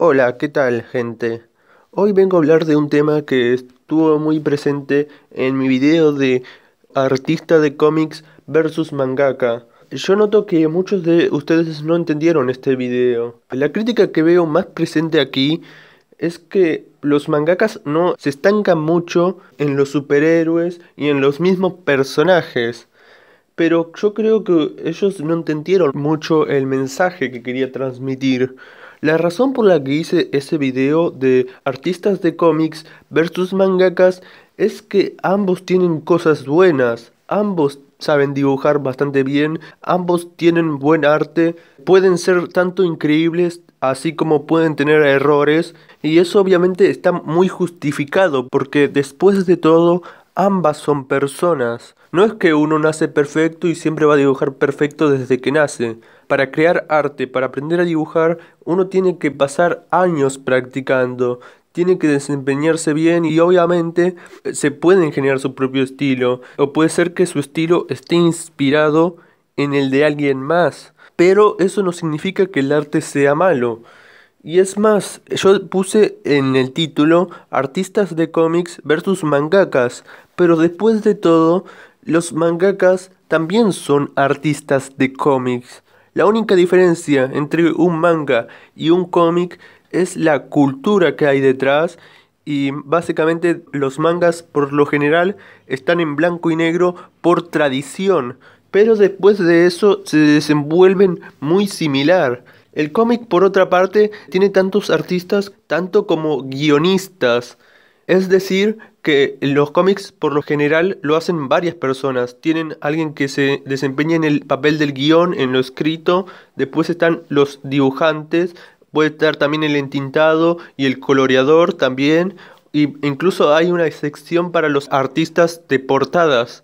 Hola, ¿qué tal gente? Hoy vengo a hablar de un tema que estuvo muy presente en mi video de artista de cómics versus mangaka. Yo noto que muchos de ustedes no entendieron este video. La crítica que veo más presente aquí es que los mangakas no se estancan mucho en los superhéroes y en los mismos personajes pero yo creo que ellos no entendieron mucho el mensaje que quería transmitir. La razón por la que hice ese video de artistas de cómics versus mangakas es que ambos tienen cosas buenas, ambos saben dibujar bastante bien, ambos tienen buen arte, pueden ser tanto increíbles así como pueden tener errores y eso obviamente está muy justificado porque después de todo ambas son personas. No es que uno nace perfecto y siempre va a dibujar perfecto desde que nace. Para crear arte, para aprender a dibujar, uno tiene que pasar años practicando tiene que desempeñarse bien y obviamente eh, se pueden generar su propio estilo o puede ser que su estilo esté inspirado en el de alguien más. Pero eso no significa que el arte sea malo. Y es más, yo puse en el título artistas de cómics versus mangakas, pero después de todo, los mangakas también son artistas de cómics. La única diferencia entre un manga y un cómic es la cultura que hay detrás y básicamente los mangas por lo general están en blanco y negro por tradición, pero después de eso se desenvuelven muy similar. El cómic por otra parte tiene tantos artistas tanto como guionistas, es decir, que los cómics por lo general lo hacen varias personas. Tienen alguien que se desempeña en el papel del guión, en lo escrito, después están los dibujantes, puede estar también el entintado y el coloreador también. Y incluso hay una sección para los artistas de portadas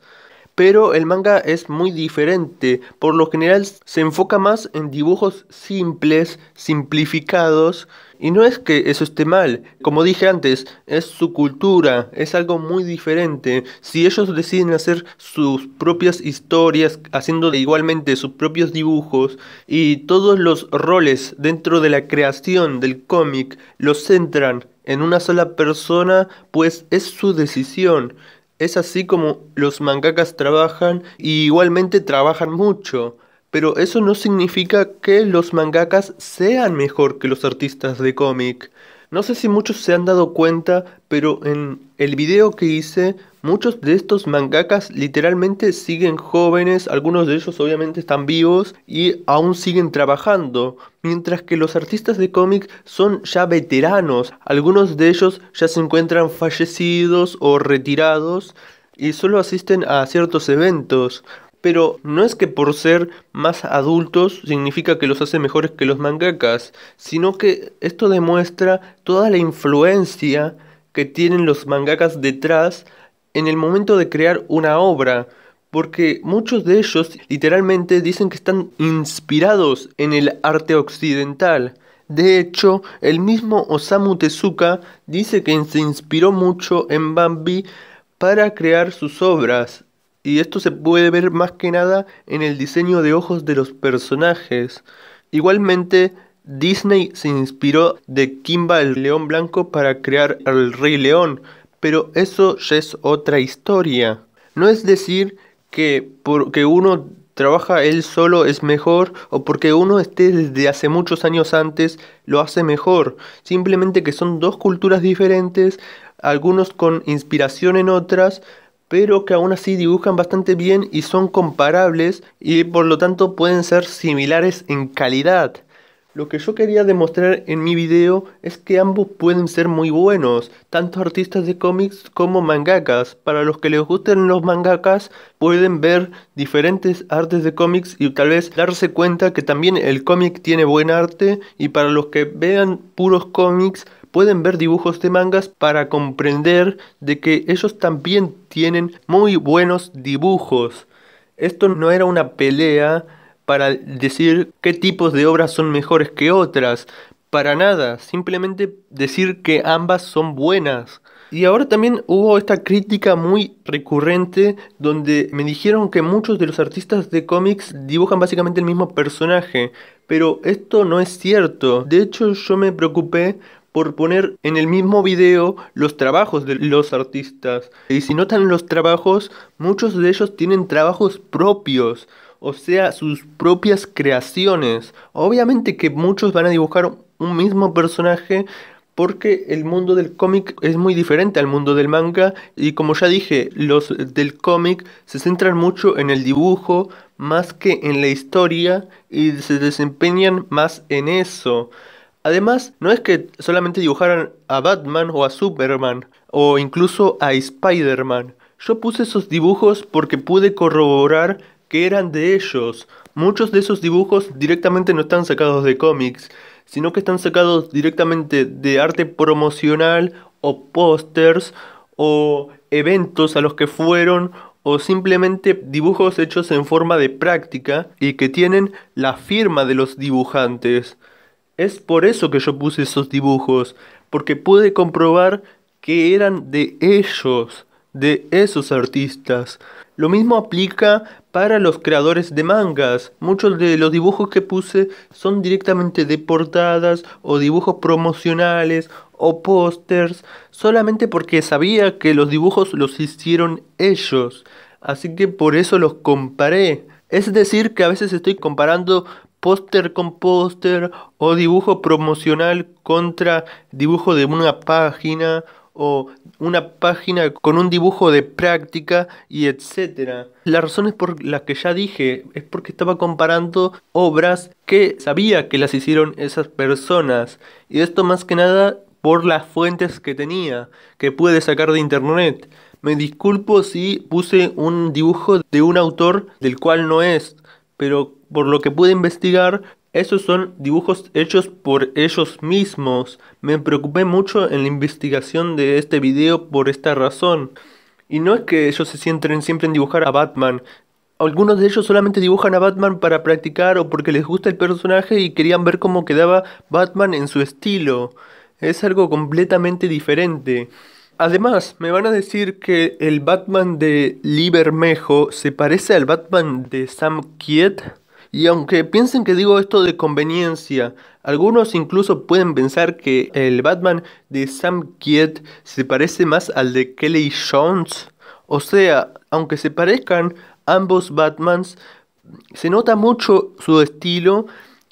pero el manga es muy diferente. Por lo general se enfoca más en dibujos simples, simplificados, y no es que eso esté mal. Como dije antes, es su cultura, es algo muy diferente. Si ellos deciden hacer sus propias historias, haciendo igualmente sus propios dibujos, y todos los roles dentro de la creación del cómic los centran en una sola persona, pues es su decisión. Es así como los mangakas trabajan y igualmente trabajan mucho. Pero eso no significa que los mangakas sean mejor que los artistas de cómic. No sé si muchos se han dado cuenta, pero en el video que hice, muchos de estos mangakas literalmente siguen jóvenes, algunos de ellos obviamente están vivos y aún siguen trabajando, mientras que los artistas de cómic son ya veteranos, algunos de ellos ya se encuentran fallecidos o retirados y solo asisten a ciertos eventos pero no es que por ser más adultos significa que los hace mejores que los mangakas, sino que esto demuestra toda la influencia que tienen los mangakas detrás en el momento de crear una obra, porque muchos de ellos literalmente dicen que están inspirados en el arte occidental. De hecho, el mismo Osamu Tezuka dice que se inspiró mucho en Bambi para crear sus obras y esto se puede ver más que nada en el diseño de ojos de los personajes. Igualmente, Disney se inspiró de Kimba el León Blanco para crear al Rey León, pero eso ya es otra historia. No es decir que porque uno trabaja él solo es mejor o porque uno esté desde hace muchos años antes lo hace mejor. Simplemente que son dos culturas diferentes, algunos con inspiración en otras, pero que aún así dibujan bastante bien y son comparables y por lo tanto pueden ser similares en calidad. Lo que yo quería demostrar en mi video es que ambos pueden ser muy buenos, tanto artistas de cómics como mangakas. Para los que les gusten los mangakas, pueden ver diferentes artes de cómics y tal vez darse cuenta que también el cómic tiene buen arte. Y para los que vean puros cómics, pueden ver dibujos de mangas para comprender de que ellos también tienen muy buenos dibujos. Esto no era una pelea para decir qué tipos de obras son mejores que otras, para nada, simplemente decir que ambas son buenas. Y ahora también hubo esta crítica muy recurrente donde me dijeron que muchos de los artistas de cómics dibujan básicamente el mismo personaje, pero esto no es cierto. De hecho yo me preocupé por poner en el mismo video los trabajos de los artistas. Y si notan los trabajos, muchos de ellos tienen trabajos propios, o sea, sus propias creaciones. Obviamente que muchos van a dibujar un mismo personaje, porque el mundo del cómic es muy diferente al mundo del manga y como ya dije, los del cómic se centran mucho en el dibujo más que en la historia y se desempeñan más en eso. Además, no es que solamente dibujaran a Batman o a Superman, o incluso a Spider-Man. Yo puse esos dibujos porque pude corroborar que eran de ellos. Muchos de esos dibujos directamente no están sacados de cómics, sino que están sacados directamente de arte promocional o pósters o eventos a los que fueron o simplemente dibujos hechos en forma de práctica y que tienen la firma de los dibujantes. Es por eso que yo puse esos dibujos, porque pude comprobar que eran de ellos, de esos artistas. Lo mismo aplica para los creadores de mangas. Muchos de los dibujos que puse son directamente de portadas o dibujos promocionales o pósters, solamente porque sabía que los dibujos los hicieron ellos. Así que por eso los comparé. Es decir, que a veces estoy comparando póster con póster o dibujo promocional contra dibujo de una página o una página con un dibujo de práctica y etcétera. Las razones por las que ya dije es porque estaba comparando obras que sabía que las hicieron esas personas y esto más que nada por las fuentes que tenía, que pude sacar de internet. Me disculpo si puse un dibujo de un autor del cual no es, pero por lo que pude investigar, esos son dibujos hechos por ellos mismos. Me preocupé mucho en la investigación de este video por esta razón. Y no es que ellos se sienten siempre en dibujar a Batman. Algunos de ellos solamente dibujan a Batman para practicar o porque les gusta el personaje y querían ver cómo quedaba Batman en su estilo. Es algo completamente diferente. Además, me van a decir que el Batman de Libermejo se parece al Batman de Sam Kiet. Y aunque piensen que digo esto de conveniencia, algunos incluso pueden pensar que el Batman de Sam Kiet se parece más al de Kelly Jones. O sea, aunque se parezcan ambos Batmans, se nota mucho su estilo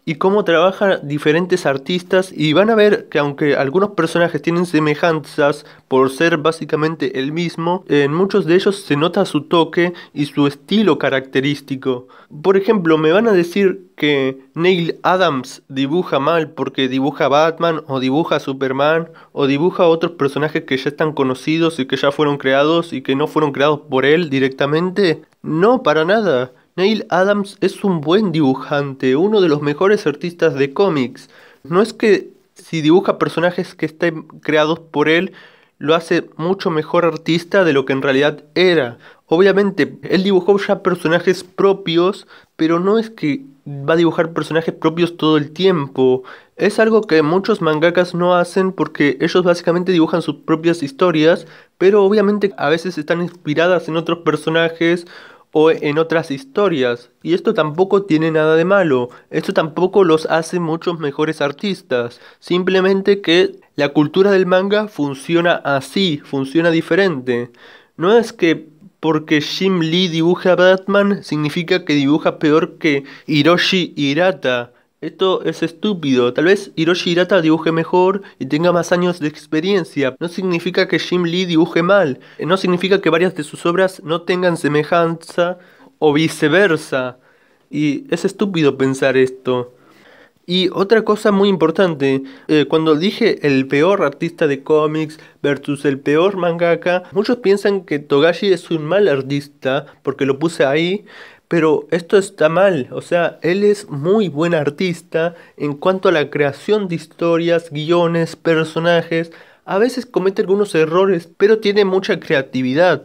y cómo trabajan diferentes artistas y van a ver que aunque algunos personajes tienen semejanzas por ser básicamente el mismo, en muchos de ellos se nota su toque y su estilo característico. Por ejemplo, me van a decir que Neil Adams dibuja mal porque dibuja Batman o dibuja Superman o dibuja a otros personajes que ya están conocidos y que ya fueron creados y que no fueron creados por él directamente. No, para nada. Neil Adams es un buen dibujante, uno de los mejores artistas de cómics. No es que si dibuja personajes que estén creados por él, lo hace mucho mejor artista de lo que en realidad era. Obviamente, él dibujó ya personajes propios, pero no es que va a dibujar personajes propios todo el tiempo. Es algo que muchos mangakas no hacen porque ellos básicamente dibujan sus propias historias, pero obviamente a veces están inspiradas en otros personajes o en otras historias. Y esto tampoco tiene nada de malo, esto tampoco los hace muchos mejores artistas, simplemente que la cultura del manga funciona así, funciona diferente. No es que porque Jim Lee dibuja a Batman significa que dibuja peor que Hiroshi Hirata. Esto es estúpido, tal vez Hiroshi Hirata dibuje mejor y tenga más años de experiencia. No significa que Jim Lee dibuje mal, no significa que varias de sus obras no tengan semejanza o viceversa. Y es estúpido pensar esto. Y otra cosa muy importante, eh, cuando dije el peor artista de cómics versus el peor mangaka, muchos piensan que Togashi es un mal artista porque lo puse ahí, pero esto está mal, o sea, él es muy buen artista en cuanto a la creación de historias, guiones, personajes. A veces comete algunos errores, pero tiene mucha creatividad.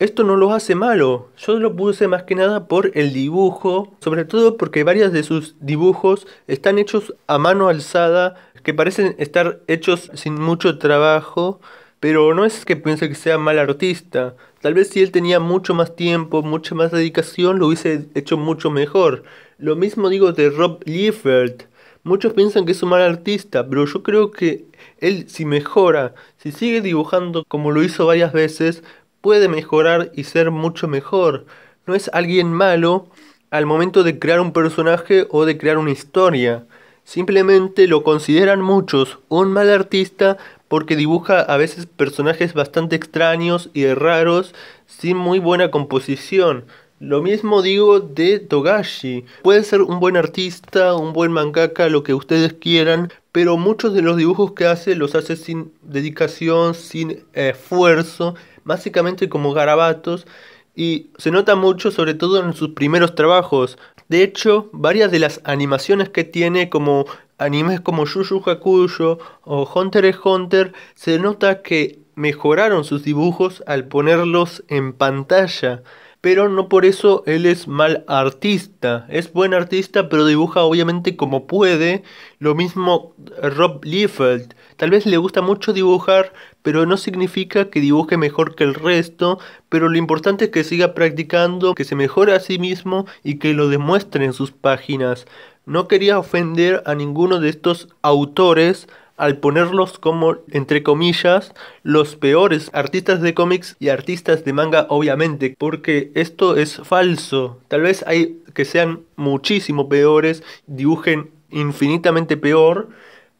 Esto no lo hace malo, yo lo puse más que nada por el dibujo, sobre todo porque varios de sus dibujos están hechos a mano alzada, que parecen estar hechos sin mucho trabajo pero no es que piense que sea mal artista. Tal vez si él tenía mucho más tiempo, mucha más dedicación, lo hubiese hecho mucho mejor. Lo mismo digo de Rob Liefeld. Muchos piensan que es un mal artista, pero yo creo que él si mejora, si sigue dibujando como lo hizo varias veces, puede mejorar y ser mucho mejor. No es alguien malo al momento de crear un personaje o de crear una historia. Simplemente lo consideran muchos un mal artista porque dibuja a veces personajes bastante extraños y raros sin muy buena composición. Lo mismo digo de Togashi. Puede ser un buen artista, un buen mangaka, lo que ustedes quieran, pero muchos de los dibujos que hace los hace sin dedicación, sin esfuerzo, básicamente como garabatos, y se nota mucho sobre todo en sus primeros trabajos. De hecho, varias de las animaciones que tiene como animes como Yu Yu Hakuyo o Hunter x Hunter, se nota que mejoraron sus dibujos al ponerlos en pantalla. Pero no por eso él es mal artista. Es buen artista, pero dibuja obviamente como puede. Lo mismo Rob Liefeld. Tal vez le gusta mucho dibujar, pero no significa que dibuje mejor que el resto, pero lo importante es que siga practicando, que se mejore a sí mismo y que lo demuestre en sus páginas. No quería ofender a ninguno de estos autores al ponerlos como, entre comillas, los peores artistas de cómics y artistas de manga, obviamente, porque esto es falso. Tal vez hay que sean muchísimo peores, dibujen infinitamente peor,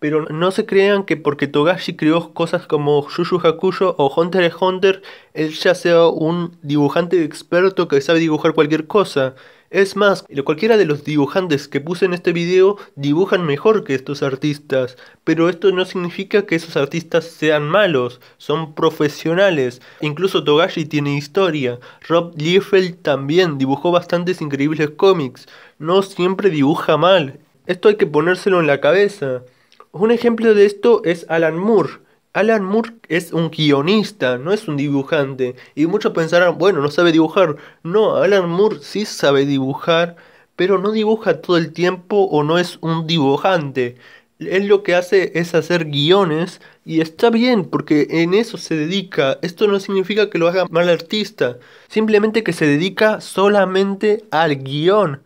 pero no se crean que porque Togashi creó cosas como Jujutsu Hakuyo o Hunter x Hunter, él ya sea un dibujante experto que sabe dibujar cualquier cosa. Es más, cualquiera de los dibujantes que puse en este video dibujan mejor que estos artistas, pero esto no significa que esos artistas sean malos, son profesionales. Incluso Togashi tiene historia, Rob Liefeld también dibujó bastantes increíbles cómics, no siempre dibuja mal, esto hay que ponérselo en la cabeza. Un ejemplo de esto es Alan Moore. Alan Moore es un guionista, no es un dibujante. Y muchos pensarán, bueno, no sabe dibujar. No, Alan Moore sí sabe dibujar, pero no dibuja todo el tiempo o no es un dibujante. Él lo que hace es hacer guiones y está bien porque en eso se dedica. Esto no significa que lo haga mal artista, simplemente que se dedica solamente al guión.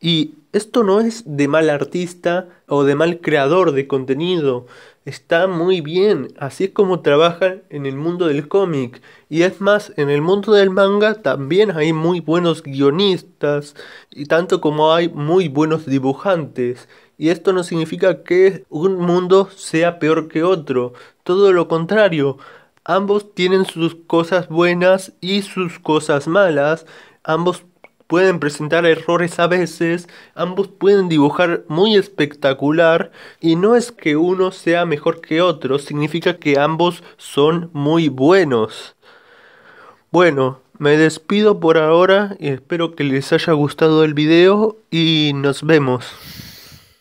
Y esto no es de mal artista o de mal creador de contenido. Está muy bien. Así es como trabajan en el mundo del cómic. Y es más, en el mundo del manga también hay muy buenos guionistas. Y tanto como hay muy buenos dibujantes. Y esto no significa que un mundo sea peor que otro. Todo lo contrario. Ambos tienen sus cosas buenas y sus cosas malas. Ambos pueden presentar errores a veces, ambos pueden dibujar muy espectacular y no es que uno sea mejor que otro, significa que ambos son muy buenos. Bueno, me despido por ahora y espero que les haya gustado el video y nos vemos.